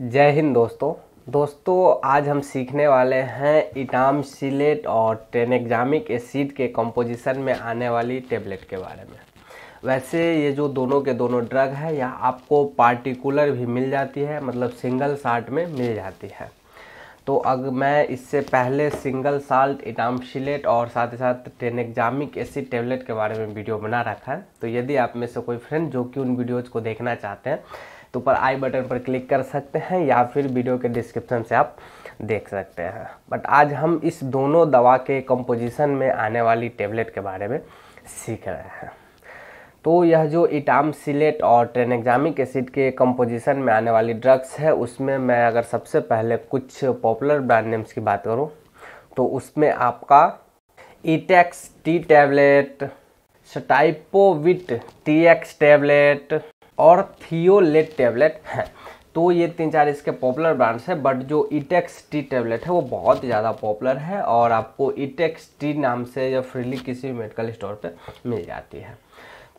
जय हिंद दोस्तों दोस्तों आज हम सीखने वाले हैं इटाम सिलेट और टेनेग्जामिक एसिड के कंपोजिशन में आने वाली टेबलेट के बारे में वैसे ये जो दोनों के दोनों ड्रग है यह आपको पार्टिकुलर भी मिल जाती है मतलब सिंगल साल्ट में मिल जाती है तो अगर मैं इससे पहले सिंगल साल्ट इटाम सिलेट और साथ ही साथ टेनेग्जामिक एसिड टेबलेट के बारे में वीडियो बना रखा है तो यदि आप में से कोई फ्रेंड जो कि उन वीडियोज़ को देखना चाहते हैं तो ऊपर आई बटन पर क्लिक कर सकते हैं या फिर वीडियो के डिस्क्रिप्शन से आप देख सकते हैं बट आज हम इस दोनों दवा के कंपोजिशन में आने वाली टेबलेट के बारे में सीख रहे हैं तो यह जो इटाम सिलेट और ट्रेनेग्जामिक एसिड के कंपोजिशन में आने वाली ड्रग्स है उसमें मैं अगर सबसे पहले कुछ पॉपुलर ब्रांड नेम्स की बात करूँ तो उसमें आपका इटैक्स टी टैबलेट स्टाइपोविट टी एक्स टैबलेट और थियोलेट टैबलेट हैं तो ये तीन चार इसके पॉपुलर ब्रांड्स हैं बट जो इटेक्स टी टैबलेट है वो बहुत ज़्यादा पॉपुलर है और आपको इटेक्स e टी नाम से या फ्रीली किसी भी मेडिकल स्टोर पे मिल जाती है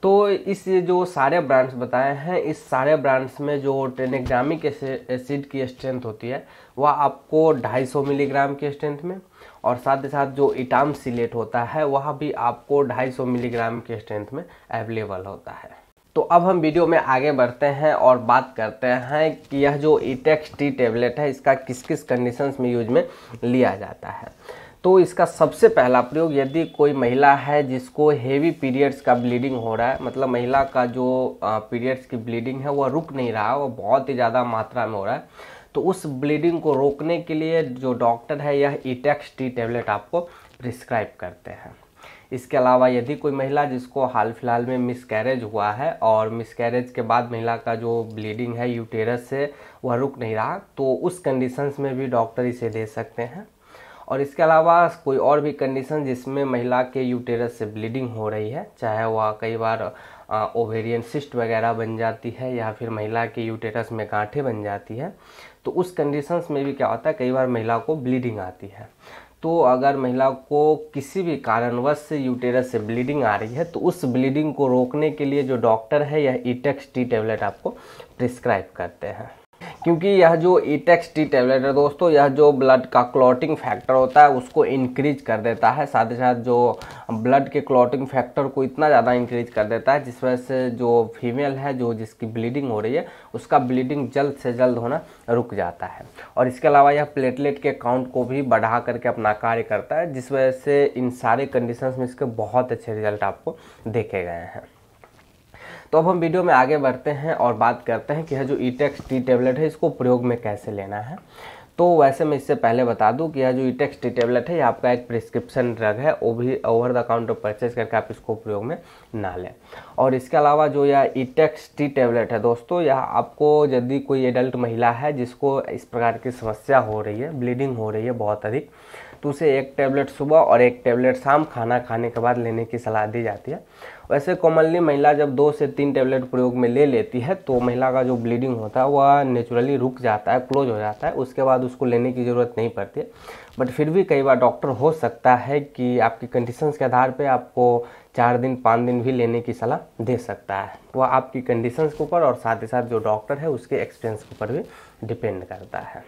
तो इस जो सारे ब्रांड्स बताए हैं इस सारे ब्रांड्स में जो टेनेग्रामिक एसिड की स्ट्रेंथ होती है वह आपको 250 मिलीग्राम की स्ट्रेंथ में और साथ ही साथ जो इटाम सिलेट होता है वह भी आपको 250 मिलीग्राम के स्ट्रेंथ में अवेलेबल होता है तो अब हम वीडियो में आगे बढ़ते हैं और बात करते हैं कि यह जो इटेक्स टी टेबलेट है इसका किस किस कंडीशंस में यूज में लिया जाता है तो इसका सबसे पहला प्रयोग यदि कोई महिला है जिसको हेवी पीरियड्स का ब्लीडिंग हो रहा है मतलब महिला का जो पीरियड्स की ब्लीडिंग है वह रुक नहीं रहा वह बहुत ही ज़्यादा मात्रा में हो रहा है तो उस ब्लीडिंग को रोकने के लिए जो डॉक्टर है यह इटेक्स टी टेबलेट आपको प्रिस्क्राइब करते हैं इसके अलावा यदि कोई महिला जिसको हाल फिलहाल में मिसकैरेज हुआ है और मिसकैरेज के बाद महिला का जो ब्लीडिंग है यूटेरस से वह रुक नहीं रहा तो उस कंडीशंस में भी डॉक्टर इसे दे सकते हैं और इसके अलावा कोई और भी कंडीशन जिसमें महिला के यूटेरस से ब्लीडिंग हो रही है चाहे वह कई बार ओवेरियन सिस्ट वगैरह बन जाती है या फिर महिला के यूटेरस में गांठें बन जाती है तो उस कंडीशंस में भी क्या होता है कई बार महिला को ब्लीडिंग आती है तो अगर महिला को किसी भी कारणवश से यूटेरस से ब्लीडिंग आ रही है तो उस ब्लीडिंग को रोकने के लिए जो डॉक्टर है यह ईटेक्स टी टेबलेट आपको प्रिस्क्राइब करते हैं क्योंकि यह जो ईटेक्स टी टेबलेट है दोस्तों यह जो ब्लड का क्लॉटिंग फैक्टर होता है उसको इंक्रीज कर देता है साथ ही साथ जो ब्लड के क्लॉटिंग फैक्टर को इतना ज़्यादा इंक्रीज कर देता है जिस वजह से जो फीमेल है जो जिसकी ब्लीडिंग हो रही है उसका ब्लीडिंग जल्द से जल्द होना रुक जाता है और इसके अलावा यह प्लेटलेट के काउंट को भी बढ़ा करके अपना कार्य करता है जिस वजह से इन सारे कंडीशंस में इसके बहुत अच्छे रिजल्ट आपको देखे गए हैं तो अब हम वीडियो में आगे बढ़ते हैं और बात करते हैं कि यह जो ई टेक्स टी टेबलेट है इसको प्रयोग में कैसे लेना है तो वैसे मैं इससे पहले बता दूं कि यह जो ई टेक्स टी टेबलेट है यह आपका एक प्रिस्क्रिप्शन ड्रग है वो भी ओवर द काउंटर परचेज करके आप इसको प्रयोग में ना लें और इसके अलावा जो यह ई टेक्स टी टेबलेट है दोस्तों यह आपको यदि कोई एडल्ट महिला है जिसको इस प्रकार की समस्या हो रही है ब्लीडिंग हो रही है बहुत अधिक तो उसे एक टैबलेट सुबह और एक टैबलेट शाम खाना खाने के बाद लेने की सलाह दी जाती है वैसे कॉमनली महिला जब दो से तीन टैबलेट प्रयोग में ले लेती है तो महिला का जो ब्लीडिंग होता है वह नेचुरली रुक जाता है क्लोज हो जाता है उसके बाद उसको लेने की ज़रूरत नहीं पड़ती बट फिर भी कई बार डॉक्टर हो सकता है कि आपकी कंडीशंस के आधार पर आपको चार दिन पाँच दिन भी लेने की सलाह दे सकता है वह आपकी कंडीशंस के ऊपर और साथ ही साथ जो डॉक्टर है उसके एक्सपीरियंस के ऊपर भी डिपेंड करता है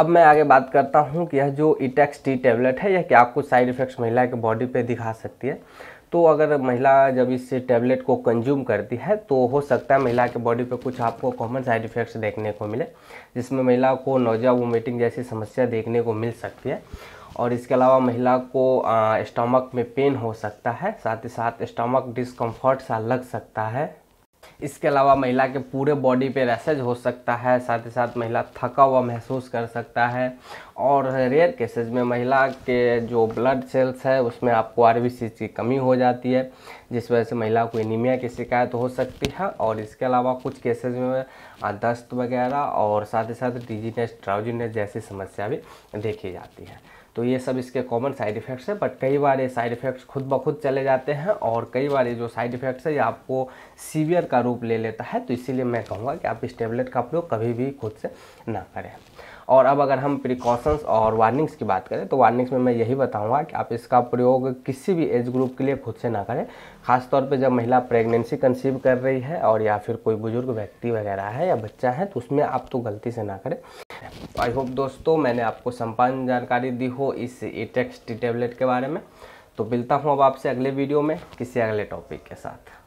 अब मैं आगे बात करता हूँ कि यह जो इटेक्स टी टेबलेट है यह क्या कुछ साइड इफ़ेक्ट्स महिला के बॉडी पे दिखा सकती है तो अगर महिला जब इस टैबलेट को कंज्यूम करती है तो हो सकता है महिला के बॉडी पे कुछ आपको कॉमन साइड इफ़ेक्ट्स देखने को मिले जिसमें महिला को नोजा वोमिटिंग जैसी समस्या देखने को मिल सकती है और इसके अलावा महिला को स्टमक में पेन हो सकता है साथ ही साथ स्टमक डिस्कम्फर्ट सा लग सकता है इसके अलावा महिला के पूरे बॉडी पे रैसेज हो सकता है साथ ही साथ महिला थका हुआ महसूस कर सकता है और रेयर केसेस में महिला के जो ब्लड सेल्स है उसमें आपको आर की कमी हो जाती है जिस वजह से महिला को एनीमिया की शिकायत हो सकती है और इसके अलावा कुछ केसेस में दस्त वगैरह और साथ ही साथ डिजीनेस ट्राउजीनेस जैसी समस्या भी देखी जाती है तो ये सब इसके कॉमन साइड इफ़ेक्ट्स हैं बट कई बार ये साइड इफ़ेक्ट्स खुद ब खुद चले जाते हैं और कई बार ये जो साइड इफ़ेक्ट्स है ये आपको सीवियर का रूप ले लेता है तो इसीलिए मैं कहूँगा कि आप इस टेबलेट का प्रयोग कभी भी खुद से ना करें और अब अगर हम प्रिकॉशंस और वार्निंग्स की बात करें तो वार्निंग्स में मैं यही बताऊंगा कि आप इसका प्रयोग किसी भी एज ग्रुप के लिए खुद से ना करें खासतौर पे जब महिला प्रेगनेंसी कंसीव कर रही है और या फिर कोई बुजुर्ग व्यक्ति वगैरह है या बच्चा है तो उसमें आप तो गलती से ना करें आई होप दोस्तों मैंने आपको संपन्न जानकारी दी हो इस ई टेक्स्ट टेबलेट के बारे में तो मिलता हूँ अब आपसे अगले वीडियो में किसी अगले टॉपिक के साथ